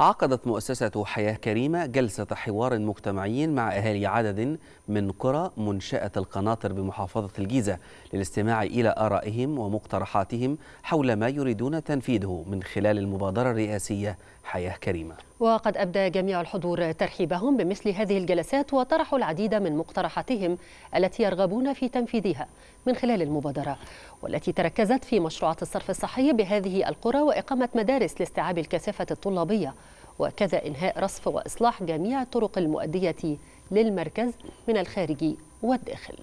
عقدت مؤسسة حياة كريمة جلسة حوار مجتمعي مع أهالي عدد من قرى منشأة القناطر بمحافظة الجيزة للاستماع إلى آرائهم ومقترحاتهم حول ما يريدون تنفيذه من خلال المبادرة الرئاسية حياة كريمة وقد أبدى جميع الحضور ترحيبهم بمثل هذه الجلسات وطرحوا العديد من مقترحاتهم التي يرغبون في تنفيذها من خلال المبادرة والتي تركزت في مشروعات الصرف الصحي بهذه القرى وإقامة مدارس لاستيعاب الكثافة الطلابية وكذا إنهاء رصف وإصلاح جميع الطرق المؤدية للمركز من الخارج والداخل